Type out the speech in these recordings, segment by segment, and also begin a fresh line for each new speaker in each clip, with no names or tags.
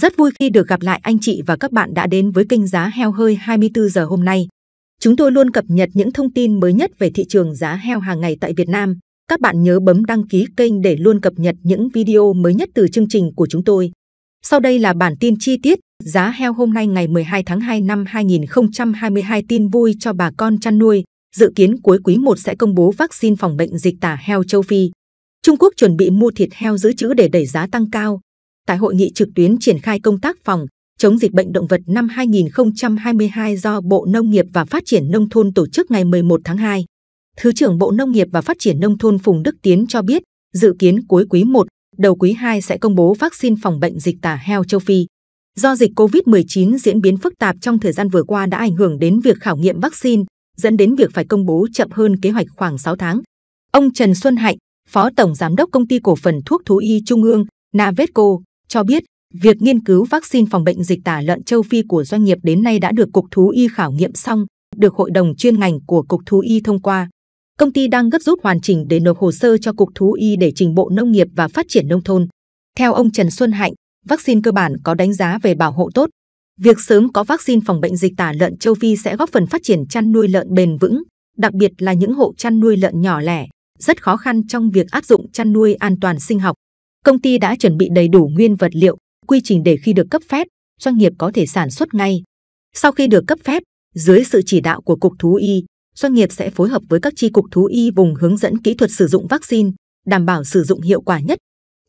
Rất vui khi được gặp lại anh chị và các bạn đã đến với kênh giá heo hơi 24 giờ hôm nay. Chúng tôi luôn cập nhật những thông tin mới nhất về thị trường giá heo hàng ngày tại Việt Nam. Các bạn nhớ bấm đăng ký kênh để luôn cập nhật những video mới nhất từ chương trình của chúng tôi. Sau đây là bản tin chi tiết giá heo hôm nay ngày 12 tháng 2 năm 2022 tin vui cho bà con chăn nuôi. Dự kiến cuối quý 1 sẽ công bố vaccine phòng bệnh dịch tả heo châu Phi. Trung Quốc chuẩn bị mua thịt heo giữ trữ để đẩy giá tăng cao tại hội nghị trực tuyến triển khai công tác phòng chống dịch bệnh động vật năm 2022 do Bộ Nông nghiệp và Phát triển Nông thôn tổ chức ngày 11 tháng 2. Thứ trưởng Bộ Nông nghiệp và Phát triển Nông thôn Phùng Đức Tiến cho biết, dự kiến cuối quý 1, đầu quý 2 sẽ công bố vaccine phòng bệnh dịch tả heo châu Phi. Do dịch COVID-19 diễn biến phức tạp trong thời gian vừa qua đã ảnh hưởng đến việc khảo nghiệm vaccine, dẫn đến việc phải công bố chậm hơn kế hoạch khoảng 6 tháng. Ông Trần Xuân Hạnh, Phó Tổng Giám đốc Công ty Cổ phần Thuốc Thú Y Trung ương, Navetco, cho biết việc nghiên cứu vaccine phòng bệnh dịch tả lợn châu Phi của doanh nghiệp đến nay đã được Cục Thú Y khảo nghiệm xong, được Hội đồng chuyên ngành của Cục Thú Y thông qua. Công ty đang gấp rút hoàn chỉnh để nộp hồ sơ cho Cục Thú Y để trình Bộ Nông nghiệp và Phát triển Nông thôn. Theo ông Trần Xuân Hạnh, vaccine cơ bản có đánh giá về bảo hộ tốt. Việc sớm có vaccine phòng bệnh dịch tả lợn châu Phi sẽ góp phần phát triển chăn nuôi lợn bền vững, đặc biệt là những hộ chăn nuôi lợn nhỏ lẻ, rất khó khăn trong việc áp dụng chăn nuôi an toàn sinh học. Công ty đã chuẩn bị đầy đủ nguyên vật liệu, quy trình để khi được cấp phép, doanh nghiệp có thể sản xuất ngay. Sau khi được cấp phép, dưới sự chỉ đạo của Cục Thú Y, doanh nghiệp sẽ phối hợp với các chi cục thú y vùng hướng dẫn kỹ thuật sử dụng vaccine, đảm bảo sử dụng hiệu quả nhất.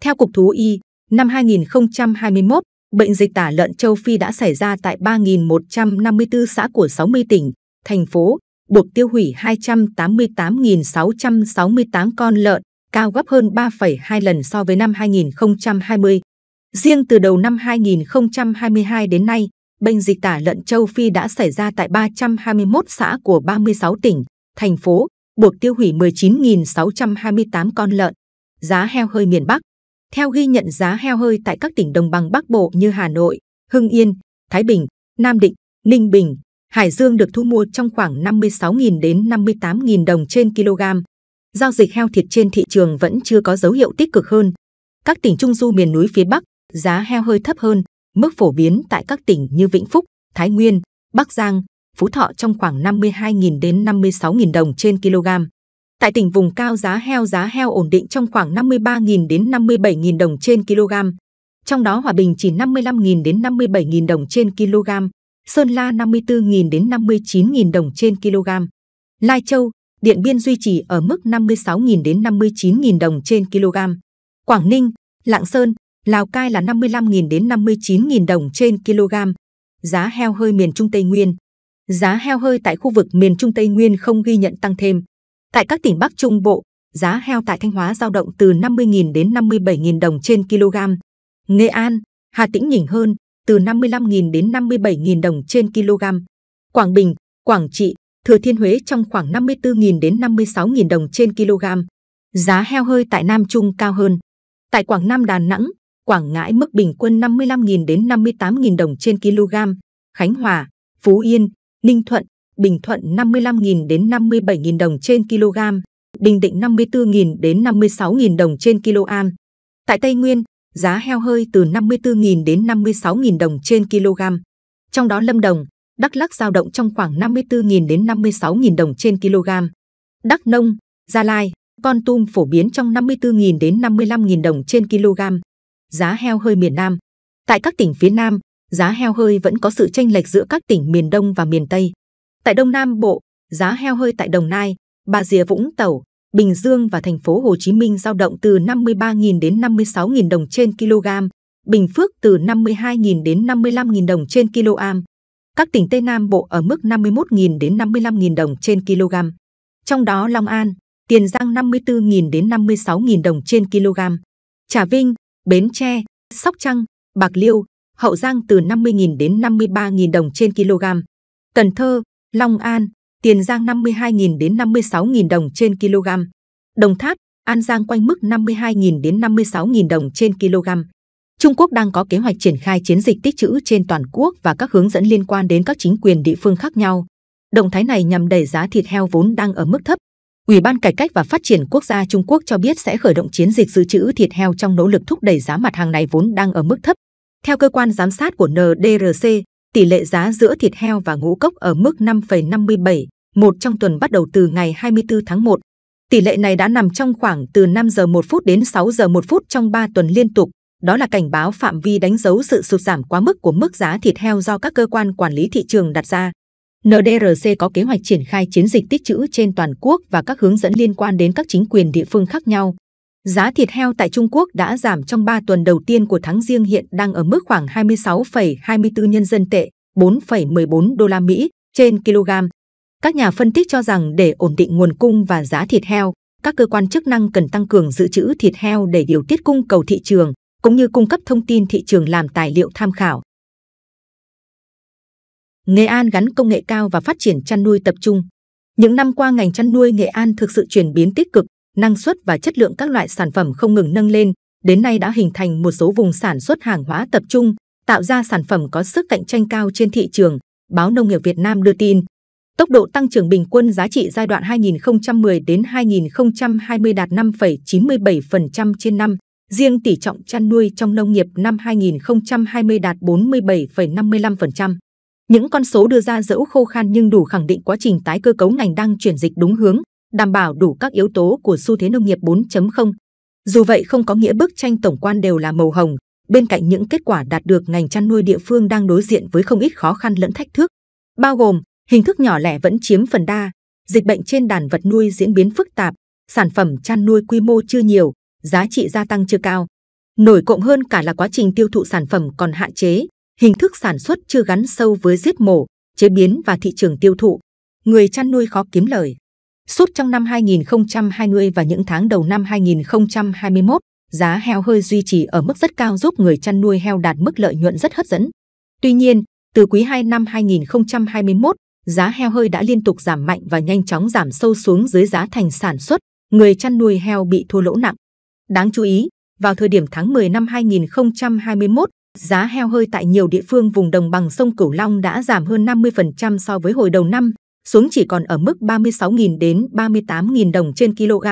Theo Cục Thú Y, năm 2021, bệnh dịch tả lợn châu Phi đã xảy ra tại 3.154 xã của 60 tỉnh, thành phố, buộc tiêu hủy 288.668 con lợn, cao gấp hơn 3,2 lần so với năm 2020. Riêng từ đầu năm 2022 đến nay, bệnh dịch tả lợn châu Phi đã xảy ra tại 321 xã của 36 tỉnh, thành phố, buộc tiêu hủy 19.628 con lợn. Giá heo hơi miền Bắc Theo ghi nhận giá heo hơi tại các tỉnh đồng bằng Bắc Bộ như Hà Nội, Hưng Yên, Thái Bình, Nam Định, Ninh Bình, Hải Dương được thu mua trong khoảng 56.000 đến 58.000 đồng trên kg giao dịch heo thịt trên thị trường vẫn chưa có dấu hiệu tích cực hơn. Các tỉnh trung du miền núi phía Bắc, giá heo hơi thấp hơn, mức phổ biến tại các tỉnh như Vĩnh Phúc, Thái Nguyên, Bắc Giang, Phú Thọ trong khoảng 52.000 đến 56.000 đồng trên kg. Tại tỉnh vùng cao giá heo giá heo ổn định trong khoảng 53.000 đến 57.000 đồng trên kg. Trong đó Hòa Bình chỉ 55.000 đến 57.000 đồng trên kg, Sơn La 54.000 đến 59.000 đồng trên kg. Lai Châu Điện Biên duy trì ở mức 56.000 đến 59.000 đồng trên kg. Quảng Ninh, Lạng Sơn, Lào Cai là 55.000 đến 59.000 đồng trên kg. Giá heo hơi miền Trung Tây Nguyên. Giá heo hơi tại khu vực miền Trung Tây Nguyên không ghi nhận tăng thêm. Tại các tỉnh Bắc Trung Bộ, giá heo tại Thanh Hóa giao động từ 50.000 đến 57.000 đồng trên kg. Nghệ An, Hà Tĩnh nhỉnh hơn, từ 55.000 đến 57.000 đồng trên kg. Quảng Bình, Quảng Trị, Thừa Thiên Huế trong khoảng 54.000 đến 56.000 đồng trên kg. Giá heo hơi tại Nam Trung cao hơn. Tại Quảng Nam Đà Nẵng, Quảng Ngãi mức bình quân 55.000 đến 58.000 đồng trên kg. Khánh Hòa, Phú Yên, Ninh Thuận, Bình Thuận 55.000 đến 57.000 đồng trên kg. Bình Định 54.000 đến 56.000 đồng trên kg. Tại Tây Nguyên, giá heo hơi từ 54.000 đến 56.000 đồng trên kg. Trong đó Lâm Đồng, Đắk Lắk giao động trong khoảng 54.000 đến 56.000 đồng trên kg. Đắk Nông, Gia Lai, Con Tum phổ biến trong 54.000 đến 55.000 đồng trên kg. Giá heo hơi miền Nam. Tại các tỉnh phía Nam, giá heo hơi vẫn có sự chênh lệch giữa các tỉnh miền Đông và miền Tây. Tại Đông Nam Bộ, giá heo hơi tại Đồng Nai, Bà Rịa Vũng Tàu, Bình Dương và thành phố Hồ Chí Minh giao động từ 53.000 đến 56.000 đồng trên kg, Bình Phước từ 52.000 đến 55.000 đồng trên kg. Các tỉnh Tây Nam Bộ ở mức 51.000 đến 55.000 đồng trên kg. Trong đó Long An, Tiền Giang 54.000 đến 56.000 đồng trên kg. Trà Vinh, Bến Tre, Sóc Trăng, Bạc Liêu, Hậu Giang từ 50.000 đến 53.000 đồng trên kg. Cần Thơ, Long An, Tiền Giang 52.000 đến 56.000 đồng trên kg. Đồng Tháp, An Giang quanh mức 52.000 đến 56.000 đồng trên kg. Trung Quốc đang có kế hoạch triển khai chiến dịch tích trữ trên toàn quốc và các hướng dẫn liên quan đến các chính quyền địa phương khác nhau. Động thái này nhằm đẩy giá thịt heo vốn đang ở mức thấp. Ủy ban Cải cách và Phát triển Quốc gia Trung Quốc cho biết sẽ khởi động chiến dịch dự trữ thịt heo trong nỗ lực thúc đẩy giá mặt hàng này vốn đang ở mức thấp. Theo cơ quan giám sát của NDRC, tỷ lệ giá giữa thịt heo và ngũ cốc ở mức 5,57, một trong tuần bắt đầu từ ngày 24 tháng 1. Tỷ lệ này đã nằm trong khoảng từ 5 giờ 1 phút đến 6 giờ 1 phút trong 3 tuần liên tục đó là cảnh báo phạm vi đánh dấu sự sụt giảm quá mức của mức giá thịt heo do các cơ quan quản lý thị trường đặt ra. NDRC có kế hoạch triển khai chiến dịch tích trữ trên toàn quốc và các hướng dẫn liên quan đến các chính quyền địa phương khác nhau. Giá thịt heo tại Trung Quốc đã giảm trong 3 tuần đầu tiên của tháng riêng hiện đang ở mức khoảng 26,24 nhân dân tệ, 4,14 đô la Mỹ trên kg. Các nhà phân tích cho rằng để ổn định nguồn cung và giá thịt heo, các cơ quan chức năng cần tăng cường dự trữ thịt heo để điều tiết cung cầu thị trường cũng như cung cấp thông tin thị trường làm tài liệu tham khảo. Nghệ An gắn công nghệ cao và phát triển chăn nuôi tập trung. Những năm qua ngành chăn nuôi Nghệ An thực sự chuyển biến tích cực, năng suất và chất lượng các loại sản phẩm không ngừng nâng lên, đến nay đã hình thành một số vùng sản xuất hàng hóa tập trung, tạo ra sản phẩm có sức cạnh tranh cao trên thị trường, báo Nông nghiệp Việt Nam đưa tin. Tốc độ tăng trưởng bình quân giá trị giai đoạn 2010 đến 2020 đạt 5,97% trên năm, riêng tỷ trọng chăn nuôi trong nông nghiệp năm 2020 đạt 47,55%. Những con số đưa ra dẫu khô khan nhưng đủ khẳng định quá trình tái cơ cấu ngành đang chuyển dịch đúng hướng, đảm bảo đủ các yếu tố của xu thế nông nghiệp 4.0. Dù vậy không có nghĩa bức tranh tổng quan đều là màu hồng, bên cạnh những kết quả đạt được ngành chăn nuôi địa phương đang đối diện với không ít khó khăn lẫn thách thức, bao gồm hình thức nhỏ lẻ vẫn chiếm phần đa, dịch bệnh trên đàn vật nuôi diễn biến phức tạp, sản phẩm chăn nuôi quy mô chưa nhiều, giá trị gia tăng chưa cao. Nổi cộng hơn cả là quá trình tiêu thụ sản phẩm còn hạn chế, hình thức sản xuất chưa gắn sâu với giết mổ, chế biến và thị trường tiêu thụ. Người chăn nuôi khó kiếm lời. Suốt trong năm 2020 và những tháng đầu năm 2021, giá heo hơi duy trì ở mức rất cao giúp người chăn nuôi heo đạt mức lợi nhuận rất hấp dẫn. Tuy nhiên, từ quý 2 năm 2021, giá heo hơi đã liên tục giảm mạnh và nhanh chóng giảm sâu xuống dưới giá thành sản xuất, người chăn nuôi heo bị thua lỗ nặng. Đáng chú ý, vào thời điểm tháng 10 năm 2021, giá heo hơi tại nhiều địa phương vùng đồng bằng sông Cửu Long đã giảm hơn 50% so với hồi đầu năm, xuống chỉ còn ở mức 36.000 đến 38.000 đồng trên kg.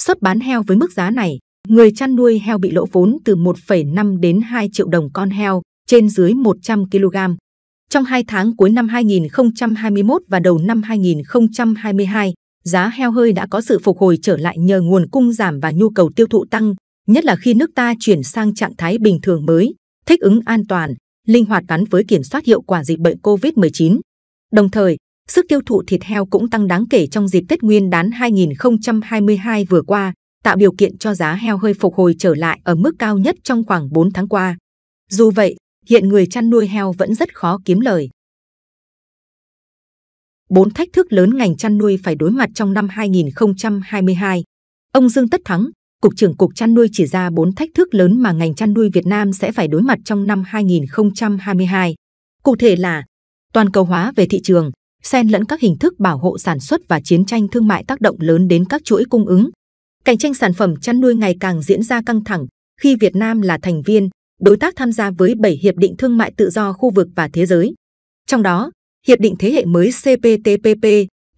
Xuất bán heo với mức giá này, người chăn nuôi heo bị lỗ vốn từ 1,5 đến 2 triệu đồng con heo trên dưới 100 kg. Trong hai tháng cuối năm 2021 và đầu năm 2022, giá heo hơi đã có sự phục hồi trở lại nhờ nguồn cung giảm và nhu cầu tiêu thụ tăng, nhất là khi nước ta chuyển sang trạng thái bình thường mới, thích ứng an toàn, linh hoạt gắn với kiểm soát hiệu quả dịch bệnh COVID-19. Đồng thời, sức tiêu thụ thịt heo cũng tăng đáng kể trong dịp Tết Nguyên đán 2022 vừa qua, tạo điều kiện cho giá heo hơi phục hồi trở lại ở mức cao nhất trong khoảng 4 tháng qua. Dù vậy, hiện người chăn nuôi heo vẫn rất khó kiếm lời bốn thách thức lớn ngành chăn nuôi phải đối mặt trong năm 2022. Ông Dương Tất Thắng, Cục trưởng Cục Chăn nuôi chỉ ra bốn thách thức lớn mà ngành chăn nuôi Việt Nam sẽ phải đối mặt trong năm 2022. Cụ thể là toàn cầu hóa về thị trường, xen lẫn các hình thức bảo hộ sản xuất và chiến tranh thương mại tác động lớn đến các chuỗi cung ứng. Cạnh tranh sản phẩm chăn nuôi ngày càng diễn ra căng thẳng khi Việt Nam là thành viên, đối tác tham gia với 7 hiệp định thương mại tự do khu vực và thế giới. Trong đó, Hiệp định thế hệ mới CPTPP,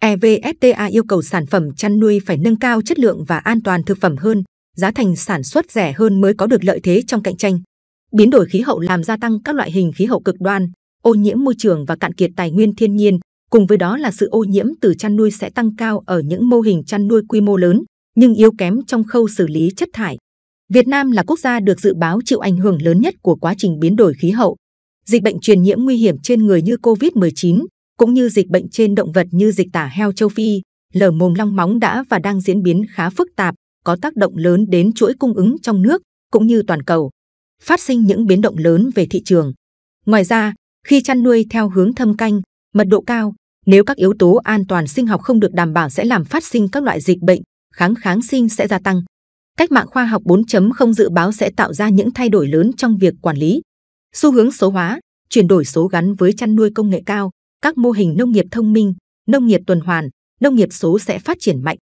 EVFTA yêu cầu sản phẩm chăn nuôi phải nâng cao chất lượng và an toàn thực phẩm hơn, giá thành sản xuất rẻ hơn mới có được lợi thế trong cạnh tranh. Biến đổi khí hậu làm gia tăng các loại hình khí hậu cực đoan, ô nhiễm môi trường và cạn kiệt tài nguyên thiên nhiên, cùng với đó là sự ô nhiễm từ chăn nuôi sẽ tăng cao ở những mô hình chăn nuôi quy mô lớn, nhưng yếu kém trong khâu xử lý chất thải. Việt Nam là quốc gia được dự báo chịu ảnh hưởng lớn nhất của quá trình biến đổi khí hậu, Dịch bệnh truyền nhiễm nguy hiểm trên người như COVID-19, cũng như dịch bệnh trên động vật như dịch tả heo châu Phi, lở mồm long móng đã và đang diễn biến khá phức tạp, có tác động lớn đến chuỗi cung ứng trong nước cũng như toàn cầu, phát sinh những biến động lớn về thị trường. Ngoài ra, khi chăn nuôi theo hướng thâm canh, mật độ cao, nếu các yếu tố an toàn sinh học không được đảm bảo sẽ làm phát sinh các loại dịch bệnh, kháng kháng sinh sẽ gia tăng. Cách mạng khoa học 4.0 dự báo sẽ tạo ra những thay đổi lớn trong việc quản lý, xu hướng số hóa, chuyển đổi số gắn với chăn nuôi công nghệ cao, các mô hình nông nghiệp thông minh, nông nghiệp tuần hoàn, nông nghiệp số sẽ phát triển mạnh.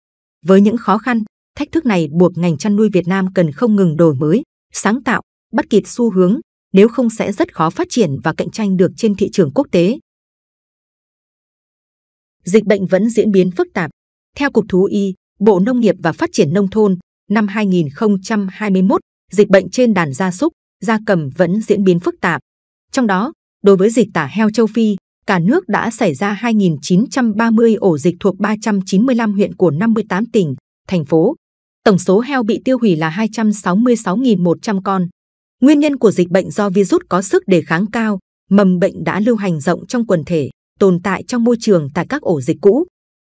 Với những khó khăn, thách thức này buộc ngành chăn nuôi Việt Nam cần không ngừng đổi mới, sáng tạo, bắt kịp xu hướng, nếu không sẽ rất khó phát triển và cạnh tranh được trên thị trường quốc tế. Dịch bệnh vẫn diễn biến phức tạp. Theo Cục Thú y, Bộ Nông nghiệp và Phát triển Nông thôn, năm 2021, dịch bệnh trên đàn gia súc, gia cầm vẫn diễn biến phức tạp. Trong đó, đối với dịch tả heo châu Phi, cả nước đã xảy ra 2.930 ổ dịch thuộc 395 huyện của 58 tỉnh, thành phố. Tổng số heo bị tiêu hủy là 266.100 con. Nguyên nhân của dịch bệnh do virus có sức đề kháng cao, mầm bệnh đã lưu hành rộng trong quần thể, tồn tại trong môi trường tại các ổ dịch cũ.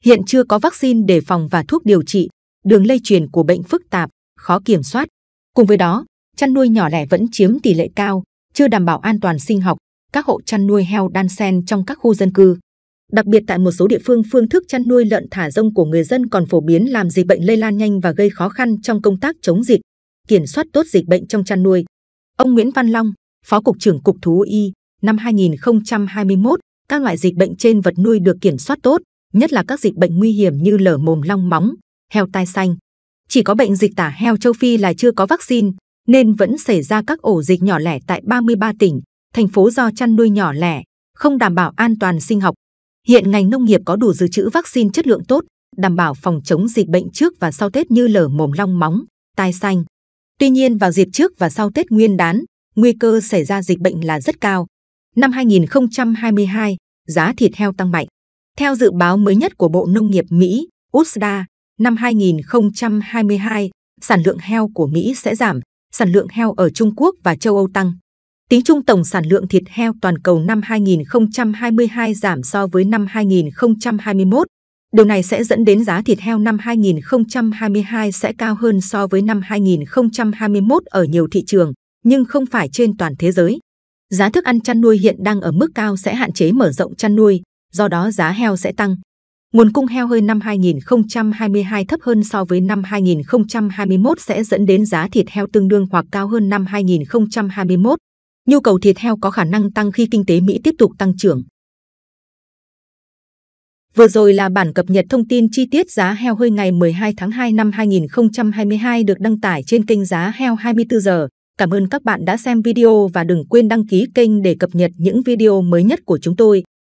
Hiện chưa có vaccine đề phòng và thuốc điều trị, đường lây truyền của bệnh phức tạp, khó kiểm soát. Cùng với đó, chăn nuôi nhỏ lẻ vẫn chiếm tỷ lệ cao, chưa đảm bảo an toàn sinh học, các hộ chăn nuôi heo đan sen trong các khu dân cư. Đặc biệt tại một số địa phương, phương thức chăn nuôi lợn thả rông của người dân còn phổ biến làm dịch bệnh lây lan nhanh và gây khó khăn trong công tác chống dịch, kiểm soát tốt dịch bệnh trong chăn nuôi. Ông Nguyễn Văn Long, Phó Cục trưởng Cục Thú Y, năm 2021, các loại dịch bệnh trên vật nuôi được kiểm soát tốt, nhất là các dịch bệnh nguy hiểm như lở mồm long móng, heo tai xanh. Chỉ có bệnh dịch tả heo châu Phi là chưa có vaccine, nên vẫn xảy ra các ổ dịch nhỏ lẻ tại 33 tỉnh, thành phố do chăn nuôi nhỏ lẻ, không đảm bảo an toàn sinh học. Hiện ngành nông nghiệp có đủ dự trữ vaccine chất lượng tốt, đảm bảo phòng chống dịch bệnh trước và sau Tết như lở mồm long móng, tai xanh. Tuy nhiên vào dịp trước và sau Tết Nguyên đán, nguy cơ xảy ra dịch bệnh là rất cao. Năm 2022, giá thịt heo tăng mạnh. Theo dự báo mới nhất của Bộ Nông nghiệp Mỹ, USDA, năm 2022, sản lượng heo của Mỹ sẽ giảm sản lượng heo ở Trung Quốc và châu Âu tăng. Tính chung tổng sản lượng thịt heo toàn cầu năm 2022 giảm so với năm 2021. Điều này sẽ dẫn đến giá thịt heo năm 2022 sẽ cao hơn so với năm 2021 ở nhiều thị trường, nhưng không phải trên toàn thế giới. Giá thức ăn chăn nuôi hiện đang ở mức cao sẽ hạn chế mở rộng chăn nuôi, do đó giá heo sẽ tăng. Nguồn cung heo hơi năm 2022 thấp hơn so với năm 2021 sẽ dẫn đến giá thịt heo tương đương hoặc cao hơn năm 2021. Nhu cầu thịt heo có khả năng tăng khi kinh tế Mỹ tiếp tục tăng trưởng. Vừa rồi là bản cập nhật thông tin chi tiết giá heo hơi ngày 12 tháng 2 năm 2022 được đăng tải trên kênh Giá Heo 24 giờ. Cảm ơn các bạn đã xem video và đừng quên đăng ký kênh để cập nhật những video mới nhất của chúng tôi.